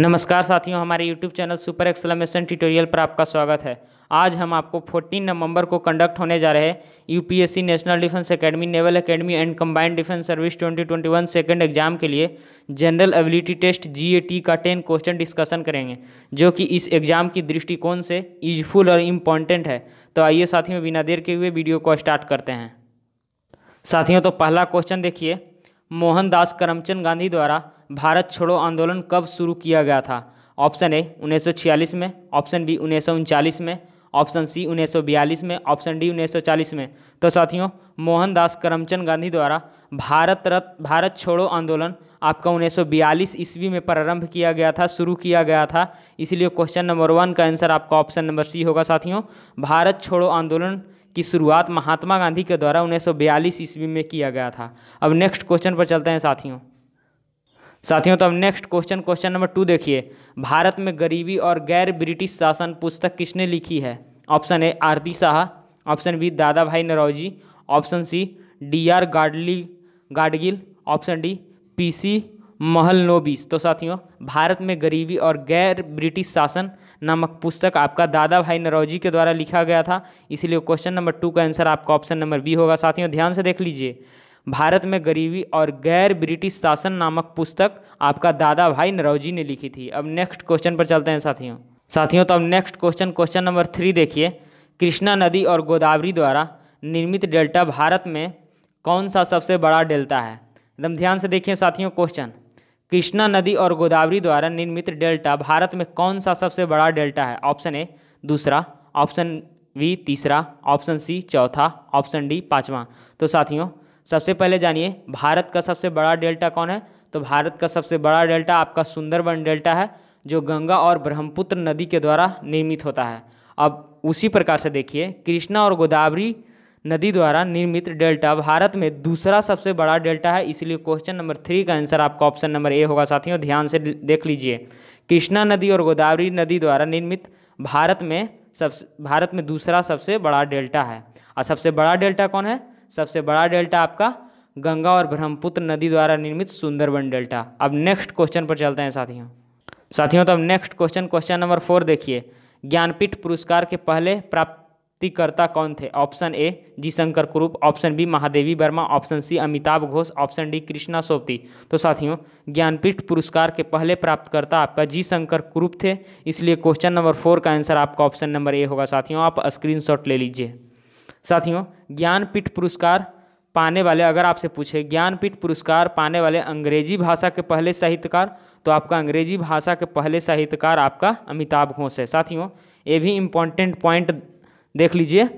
नमस्कार साथियों हमारे YouTube channel super exclamation tutorial पर आपका स्वागत है आज हम आपको 14 नवंबर को कंडक्ट होने जा रहे UPSC national defence academy naval academy and combined defence service 2021 second exam के लिए जनरल एबिलिटी टेस्ट जीएटी का 10 क्वेश्चन डिस्कशन करेंगे जो कि इस एग्जाम की दृष्टिकोण से यूजफुल और इम्पॉर्टेंट है तो आइए साथियों बिना देर के हुए वीडियो को स्टार्ट करते हैं साथियों तो पहला क्वेश्चन देखिए मोहनदास करमचंद गांधी द्वारा भारत छोड़ो आंदोलन कब शुरू किया गया था ऑप्शन ए 1946 में ऑप्शन बी उन्नीस में ऑप्शन सी 1942 में ऑप्शन डी 1940 में तो साथियों मोहनदास करमचंद गांधी द्वारा भारत रत्न भारत छोड़ो आंदोलन आपका 1942 ईस्वी में प्रारंभ किया गया था शुरू किया गया था इसलिए क्वेश्चन नंबर वन का आंसर आपका ऑप्शन नंबर सी होगा साथियों भारत छोड़ो आंदोलन की शुरुआत महात्मा गांधी के द्वारा 1942 ईस्वी में किया गया था अब नेक्स्ट क्वेश्चन पर चलते हैं साथियों साथियों तो अब next question question number two देखिए भारत में गरीबी और गैर ब्रिटिश शासन पुस्तक किसने लिखी है option A Aarti Shah option B Dadabhai Naoroji option C D R गाडली गाडगिल ऑप्शन डी पी महल महलनोबिस तो साथियों भारत में गरीबी और गैर ब्रिटिश शासन नामक पुस्तक आपका दादा भाई नरौजी के द्वारा लिखा गया था इसीलिए क्वेश्चन नंबर टू का आंसर आपका ऑप्शन नंबर बी होगा साथियों ध्यान से देख लीजिए भारत में गरीबी और गैर ब्रिटिश शासन नामक पुस्तक आपका दादा भाई नरौजी ने लिखी थी अब नेक्स्ट क्वेश्चन पर चलते हैं साथियों साथियों तो अब next question question number three देखिए कृष्णा नदी और गोदावरी द्वारा निर्मित डेल्टा भारत में कौन सा सबसे बड़ा डेल्टा है एकदम ध्यान से देखिए साथियों क्वेश्चन कृष्णा नदी और गोदावरी द्वारा निर्मित डेल्टा भारत में कौन सा सबसे बड़ा डेल्टा है ऑप्शन ए दूसरा ऑप्शन बी तीसरा ऑप्शन सी चौथा ऑप्शन डी पाँचवा तो साथियों सबसे पहले जानिए भारत का सबसे बड़ा डेल्टा कौन है तो भारत का सबसे बड़ा डेल्टा आपका सुंदरबन डेल्टा है जो गंगा और ब्रह्मपुत्र नदी के द्वारा निर्मित होता है अब उसी प्रकार से देखिए कृष्णा और गोदावरी नदी द्वारा निर्मित डेल्टा भारत में दूसरा सबसे बड़ा डेल्टा है इसलिए क्वेश्चन नंबर थ्री का आंसर आपका ऑप्शन नंबर ए होगा साथियों ध्यान से देख लीजिए कृष्णा नदी और गोदावरी नदी द्वारा निर्मित भारत में सबसे भारत में दूसरा सबसे बड़ा डेल्टा है और सबसे बड़ा डेल्टा कौन है सबसे बड़ा डेल्टा आपका गंगा और ब्रह्मपुत्र नदी द्वारा निर्मित सुंदरबन डेल्टा अब नेक्स्ट क्वेश्चन पर चलते हैं साथियों साथियों तो अब next question question number four देखिए ज्ञानपीठ पुरस्कार के पहले प्राप्तिकर्ता कौन थे option A G Shankar Kurup option B Mahadevi Verma option C Amitav Ghosh option D Krishna Sobti तो साथियों ज्ञानपीठ पुरस्कार के पहले प्राप्तकर्ता आपका जी शंकर कुरूप थे इसलिए क्वेश्चन नंबर फोर का आंसर आपका ऑप्शन नंबर ए होगा साथियों आप स्क्रीन ले लीजिए साथियों ज्ञानपीठ पुरस्कार पाने वाले अगर आपसे पूछे ज्ञानपीठ पुरस्कार पाने वाले अंग्रेजी भाषा के पहले साहित्यकार तो आपका अंग्रेजी भाषा के पहले साहित्यकार आपका अमिताभ घोष है साथियों ये भी इम्पोर्टेंट पॉइंट देख लीजिए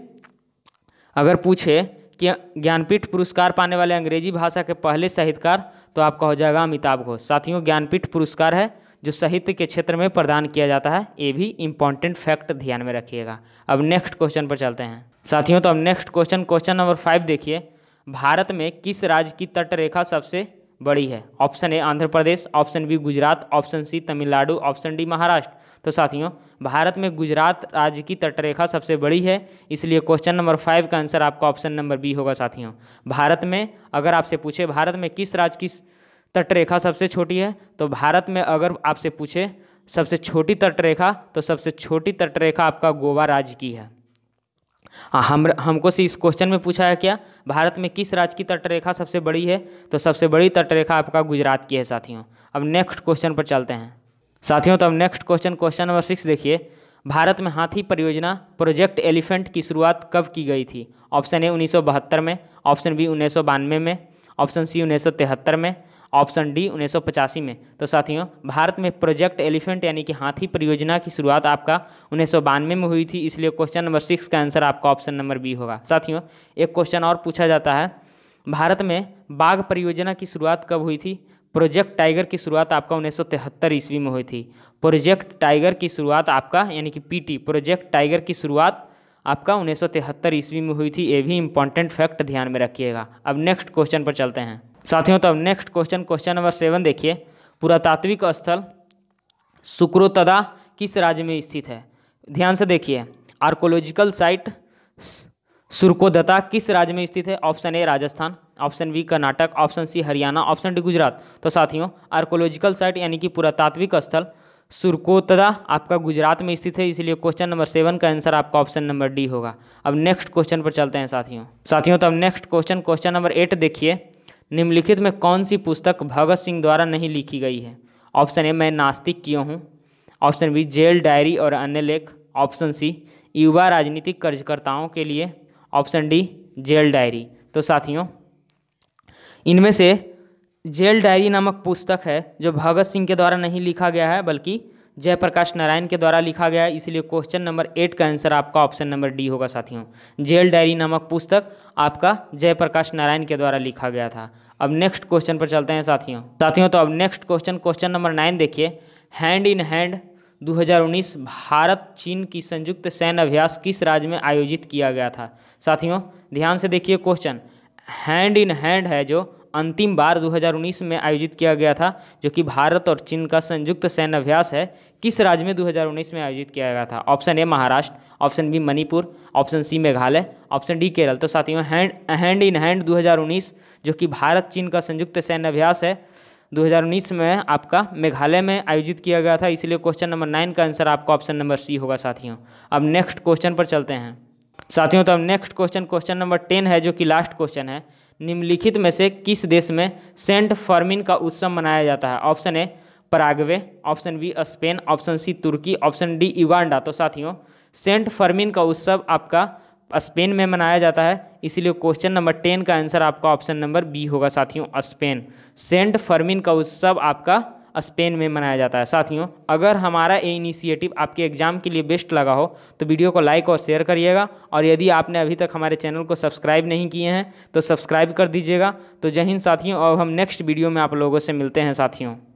अगर पूछे कि ज्ञानपीठ पुरस्कार पाने वाले अंग्रेजी भाषा के पहले साहित्यकार तो आपका हो जाएगा अमिताभ घोष साथियों ज्ञानपीठ पुरस्कार है जो साहित्य के क्षेत्र में प्रदान किया जाता है ये भी इम्पॉर्टेंट फैक्ट ध्यान में रखिएगा अब नेक्स्ट क्वेश्चन पर चलते हैं साथियों तो अब next question question number five देखिए भारत में किस राज्य की तटरेखा सबसे बड़ी है option A Andhra Pradesh option B Gujarat option C Tamil Nadu option D Maharashtra तो साथियों भारत में गुजरात राज्य की तटरेखा सबसे बड़ी है इसलिए क्वेश्चन नंबर फाइव का आंसर आपका ऑप्शन नंबर बी होगा साथियों भारत में अगर आपसे पूछे भारत में किस राज्य की तटरेखा सबसे छोटी है तो भारत में अगर आपसे पूछे सबसे छोटी तटरेखा तो सबसे छोटी तटरेखा आपका गोवा राज्य की है हाँ, हम हमको से इस क्वेश्चन में पूछा है क्या भारत में किस राज्य की तटरेखा सबसे बड़ी है तो सबसे बड़ी तटरेखा आपका गुजरात की है साथियों अब नेक्स्ट क्वेश्चन पर चलते हैं साथियों तो अब next question question number six देखिए भारत में हाथी परियोजना प्रोजेक्ट एलिफेंट की शुरुआत कब की गई थी ऑप्शन ए उन्नीस में ऑप्शन बी उन्नीस में ऑप्शन सी उन्नीस में ऑप्शन डी उन्नीस में तो साथियों भारत में प्रोजेक्ट एलिफेंट यानी कि हाथी परियोजना की शुरुआत आपका उन्नीस में हुई थी इसलिए क्वेश्चन नंबर सिक्स का आंसर आपका ऑप्शन नंबर बी होगा साथियों एक क्वेश्चन और पूछा जाता है भारत में बाघ परियोजना की शुरुआत कब हुई थी प्रोजेक्ट टाइगर की शुरुआत आपका उन्नीस सौ ईस्वी में हुई थी प्रोजेक्ट टाइगर की शुरुआत आपका यानी कि पीटी प्रोजेक्ट टाइगर की शुरुआत आपका उन्नीस सौ ईस्वी में हुई थी ये भी इंपॉर्टेंट फैक्ट ध्यान में रखिएगा अब नेक्स्ट क्वेश्चन पर चलते हैं साथियों तब next question question number seven देखिए पुरातात्विक स्थल सुक्रोतदा किस राज्य में स्थित है ध्यान से देखिए आर्कोलॉजिकल साइट सुरकोदता किस राज्य में स्थित है option A Rajasthan option B Karnataka option C Haryana option D Gujarat तो साथियों आर्कोलॉजिकल साइट यानी कि पुरातात्विक स्थल सुरकोतदा आपका गुजरात में स्थित है इसलिए क्वेश्चन नंबर सेवन का आंसर आपका ऑप्शन नंबर डी होगा अब नेक्स्ट क्वेश्चन पर चलते हैं साथियों साथियों तो अब next question question number eight देखिए निम्नलिखित में कौन सी पुस्तक भगत सिंह द्वारा नहीं लिखी गई है ऑप्शन ए मैं नास्तिक क्यों हूँ ऑप्शन बी जेल डायरी और अन्य लेख ऑप्शन सी युवा राजनीतिक कार्यकर्ताओं के लिए ऑप्शन डी जेल डायरी तो साथियों इनमें से जेल डायरी नामक पुस्तक है जो भगत सिंह के द्वारा नहीं लिखा गया है बल्कि जयप्रकाश नारायण के द्वारा लिखा गया है इसलिए क्वेश्चन नंबर एट का आंसर आपका ऑप्शन नंबर डी होगा साथियों जेल डायरी नामक पुस्तक आपका जयप्रकाश नारायण के द्वारा लिखा गया था अब नेक्स्ट क्वेश्चन पर चलते हैं साथियों साथियों तो अब next question question number nine देखिए हैंड इन हैंड 2019 भारत चीन की संयुक्त सैन्य अभ्यास किस राज्य में आयोजित किया गया था साथियों ध्यान से देखिए क्वेश्चन हैंड इन हैंड है जो अंतिम बार 2019 में आयोजित किया गया था जो कि भारत और चीन का संयुक्त सैन्य अभ्यास है किस राज्य में 2019 में आयोजित किया गया था option A Maharashtra option B Manipur option C Meghalaya option D Kerala तो साथियों हैंड हैंड इन हैंड 2019 जो कि भारत चीन का संयुक्त सैन्य अभ्यास है 2019 में आपका मेघालय में आयोजित किया गया था इसलिए क्वेश्चन नंबर नाइन का आंसर आपका ऑप्शन नंबर सी होगा साथियों अब नेक्स्ट क्वेश्चन पर चलते हैं साथियों तो अब next question question number ten है जो कि लास्ट क्वेश्चन है निम्नलिखित में से किस देश में सेंट फर्मिन का उत्सव मनाया जाता है option A Paraguay option B Spain option C तुर्की ऑप्शन डी युगांडा तो साथियों सेंट फर्मिन का उत्सव आपका स्पेन में मनाया जाता है इसीलिए क्वेश्चन नंबर टेन का आंसर आपका ऑप्शन नंबर बी होगा साथियों स्पेन सेंट फर्मिन का उत्सव आपका स्पेन में मनाया जाता है साथियों अगर हमारा ये इनिशिएटिव आपके एग्जाम के लिए बेस्ट लगा हो तो वीडियो को लाइक और शेयर करिएगा और यदि आपने अभी तक हमारे चैनल को सब्सक्राइब नहीं किए हैं तो सब्सक्राइब कर दीजिएगा तो जय हिंद साथियों और हम नेक्स्ट वीडियो में आप लोगों से मिलते हैं साथियों